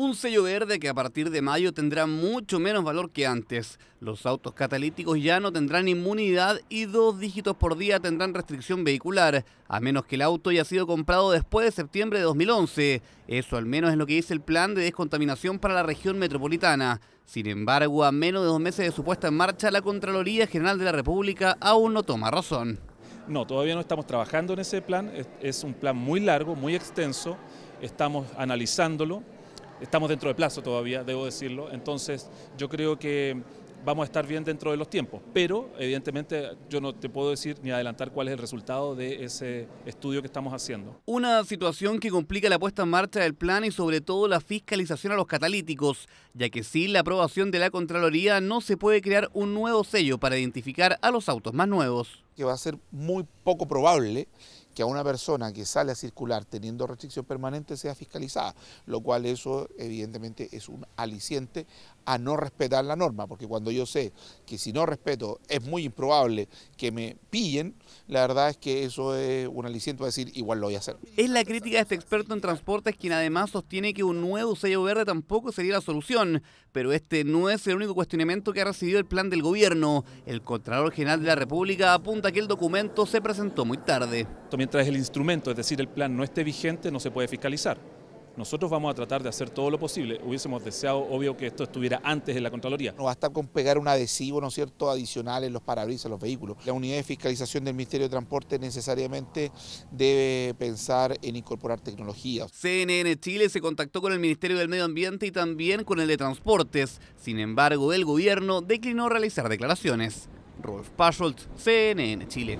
Un sello verde que a partir de mayo tendrá mucho menos valor que antes. Los autos catalíticos ya no tendrán inmunidad y dos dígitos por día tendrán restricción vehicular, a menos que el auto haya sido comprado después de septiembre de 2011. Eso al menos es lo que dice el plan de descontaminación para la región metropolitana. Sin embargo, a menos de dos meses de su puesta en marcha, la Contraloría General de la República aún no toma razón. No, todavía no estamos trabajando en ese plan. Es, un plan muy largo, muy extenso. Estamos analizándolo Estamos dentro de plazo todavía, debo decirlo, entonces yo creo que vamos a estar bien dentro de los tiempos, pero evidentemente yo no te puedo decir ni adelantar cuál es el resultado de ese estudio que estamos haciendo. Una situación que complica la puesta en marcha del plan y sobre todo la fiscalización a los catalíticos, ya que sin la aprobación de la Contraloría no se puede crear un nuevo sello para identificar a los autos más nuevos que va a ser muy poco probable que a una persona que sale a circular teniendo restricción permanente sea fiscalizada, lo cual eso evidentemente es un aliciente a no respetar la norma, porque cuando yo sé que si no respeto es muy improbable que me pillen, la verdad es que eso es un aliciente para decir igual lo voy a hacer. Es la crítica de este experto en transportes quien además sostiene que un nuevo sello verde tampoco sería la solución, pero este no es el único cuestionamiento que ha recibido el plan del gobierno. El Contralor General de la República apunta que el documento se presentó muy tarde. Mientras el instrumento, es decir, el plan no esté vigente, no se puede fiscalizar. Nosotros vamos a tratar de hacer todo lo posible. Hubiésemos deseado, obvio, que esto estuviera antes en la Contraloría. No basta con pegar un adhesivo, ¿no es cierto?, adicional en los parabrisas, los vehículos. La unidad de fiscalización del Ministerio de Transporte necesariamente debe pensar en incorporar tecnologías. CNN Chile se contactó con el Ministerio del Medio Ambiente y también con el de Transportes. Sin embargo, el gobierno declinó realizar declaraciones. Rolf Passolt, CNN Chile.